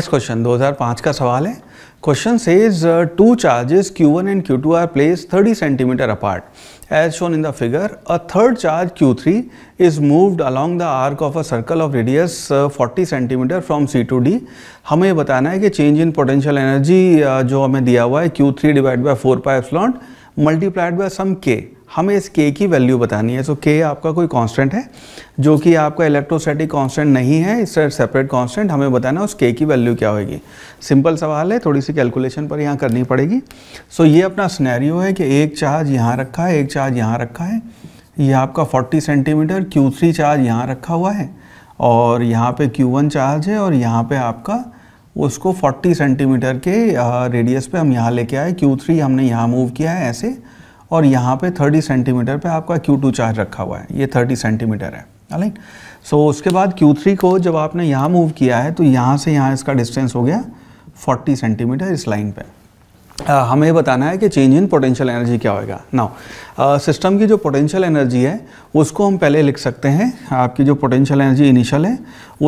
next question 2005 का सवाल है question says two charges Q1 and Q2 are place 30 centimetre apart as shown in the figure a third charge Q3 is moved along the arc of a circle of radius 40 centimetre from C to D हमें बताना है कि change in potential energy जो हमें दिया हुआ है Q3 divide by four pi epsilon multiplied by sum के हमें इस के की वैल्यू बतानी है सो so, के आपका कोई कांस्टेंट है जो कि आपका इलेक्ट्रोस्टैटिक कांस्टेंट नहीं है इससे सेपरेट कांस्टेंट हमें बताना है उस के की वैल्यू क्या होगी सिंपल सवाल है थोड़ी सी कैलकुलेशन पर यहाँ करनी पड़ेगी सो so, ये अपना स्नैरियो है कि एक चार्ज यहाँ रखा है एक चार्ज यहाँ रखा है ये आपका फोर्टी सेंटीमीटर क्यू चार्ज यहाँ रखा हुआ है और यहाँ पर क्यू चार्ज है और यहाँ पर आपका उसको फोर्टी सेंटीमीटर के रेडियस पर हम यहाँ लेके आए क्यू हमने यहाँ मूव किया है ऐसे और यहाँ पे 30 सेंटीमीटर पे आपका Q2 चार्ज रखा हुआ है ये 30 सेंटीमीटर है राइट सो so, उसके बाद Q3 को जब आपने यहाँ मूव किया है तो यहाँ से यहाँ इसका डिस्टेंस हो गया 40 सेंटीमीटर इस लाइन पे आ, हमें बताना है कि चेंज इन पोटेंशियल एनर्जी क्या होएगा नाउ सिस्टम की जो पोटेंशियल एनर्जी है उसको हम पहले लिख सकते हैं आपकी जो पोटेंशियल एनर्जी इनिशियल है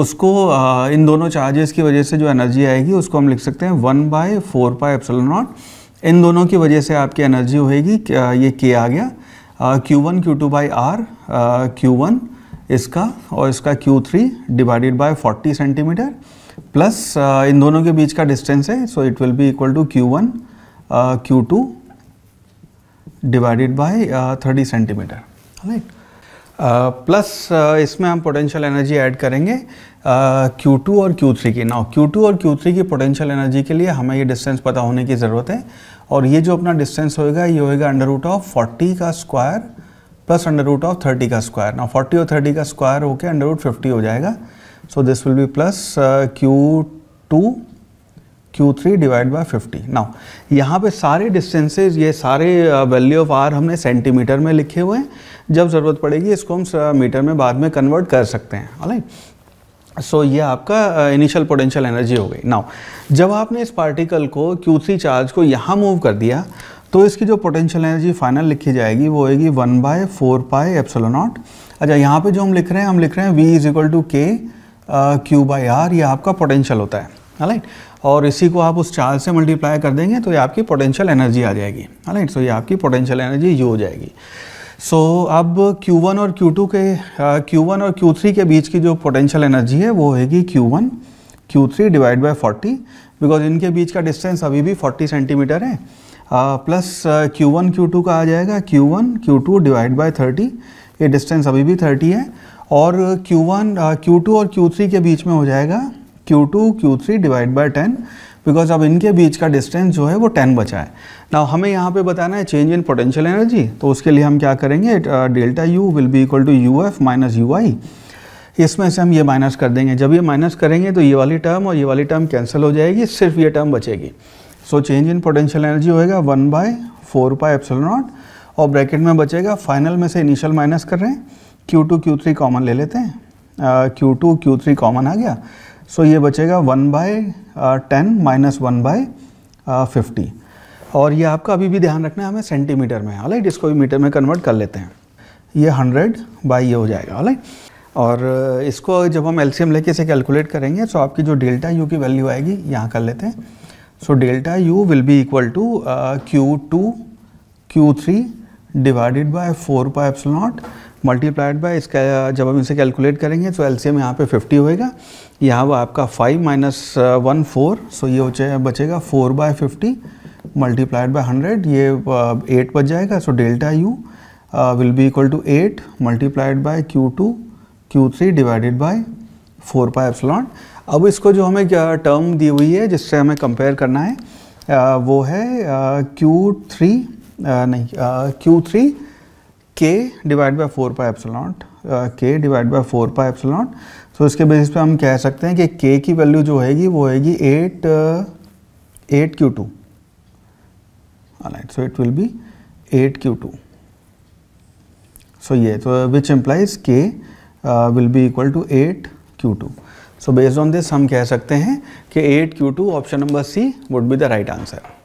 उसको आ, इन दोनों चार्जेस की वजह से जो एनर्जी आएगी उसको हम लिख सकते हैं one by four pi epsilon naught इन दोनों की वजह से आपकी एनर्जी होएगी ये के आ गया Q one Q two by R Q one इसका और इसका Q three divided by forty centimetre plus इन दोनों के बीच का डिस्टेंस है so it will be equal to Q one Q two divided by thirty centimetre right plus इसमें हम पोटेंशियल एनर्जी ऐड करेंगे क्यू uh, टू और क्यू थ्री की नाउ क्यू टू और क्यू थ्री की पोटेंशियल एनर्जी के लिए हमें ये डिस्टेंस पता होने की ज़रूरत है और ये जो अपना डिस्टेंस होएगा ये होएगा अंडर रूट ऑफ फोर्टी का square plus under root of thirty का स्क्वायर ना फोर्टी और थर्टी का स्क्वायर होके अंडर रूट फिफ्टी हो जाएगा so this will be plus Q two Q three divide by fifty now यहाँ पे सारे डिस्टेंसेज ये सारे वैल्यू ऑफ आर हमने सेंटीमीटर में लिखे हुए हैं जब ज़रूरत पड़ेगी इसको हम मीटर uh, में बाद में कन्वर्ट कर सकते हैं राइट सो so, ये आपका इनिशियल पोटेंशियल एनर्जी हो गई नाउ जब आपने इस पार्टिकल को क्यू चार्ज को यहाँ मूव कर दिया तो इसकी जो पोटेंशियल एनर्जी फाइनल लिखी जाएगी वो होगी one by four pi epsilon naught अच्छा यहाँ पे जो हम लिख रहे हैं हम लिख रहे हैं V is equal to K Q by R ये आपका पोटेंशियल होता है राइट और इसी को आप उस चार्ज से मल्टीप्लाई कर देंगे तो ये आपकी पोटेंशियल एनर्जी आ जाएगी राइट सो so, ये आपकी पोटेंशियल एनर्जी यू हो जाएगी सो so, अब Q1 और Q2 के uh, Q1 और Q3 के बीच की जो पोटेंशियल एनर्जी है वो होगी Q1 Q3 divide by forty because इनके बीच का डिस्टेंस अभी भी 40 सेंटीमीटर है प्लस Q1 Q2 का आ जाएगा Q1 Q2 divide by thirty ये डिस्टेंस अभी भी 30 है और Q1 uh, Q2 और Q3 के बीच में हो जाएगा Q2 Q3 divide by ten because अब इनके बीच का डिस्टेंस जो है वो टेन बचा है ना हमें यहाँ पे बताना है चेंज इन पोटेंशियल एनर्जी तो उसके लिए हम क्या करेंगे delta U will be equal to U F minus U I इसमें से हम ये माइनस कर देंगे जब ये माइनस करेंगे तो ये वाली टर्म और ये वाली टर्म कैंसिल हो जाएगी सिर्फ ये टर्म बचेगी so change in potential energy होएगा one by four pi epsilon naught और ब्रैकेट में बचेगा फाइनल में से इनिशियल माइनस कर रहे हैं Q two Q three common ले लेते हैं Q two Q three common आ गया सो ये बचेगा one by ten minus one by fifty और ये आपका अभी भी ध्यान रखना है हमें सेंटीमीटर में हालांकि इसको भी मीटर में कन्वर्ट कर लेते हैं ये हंड्रेड बाई ये हो जाएगा हालांकि और uh, इसको जब हम एलसीएम लेके इसे कैलकुलेट करेंगे तो आपकी जो डेल्टा यू की वैल्यू आएगी यहाँ कर लेते हैं so delta U will be equal to Q two Q three divided by four pi naught multiplied by इसका जब हम इसे कैलकुलेट करेंगे तो एलसीएम यहाँ पे 50 होएगा यहाँ वो आपका 5 माइनस वन फोर सो ये हो बचेगा 4 by fifty multiplied by hundred ये एट uh, बच जाएगा so delta U will be equal to eight multiplied by Q two Q three divided by four pi epsilon अब इसको जो हमें क्या टर्म दी हुई है जिससे हमें कंपेयर करना है uh, वो है क्यू uh, थ्री नहीं क्यू थ्री के divide by four pi epsilon naught के divide by four pi epsilon naught so इसके बेसिस पे हम कह सकते हैं कि के की वैल्यू जो होगी वो होगी eight eight Q two right so it will be eight Q two so ये तो which implies K will be equal to eight Q two so based on this हम कह सकते हैं कि eight Q two option number C would be the right answer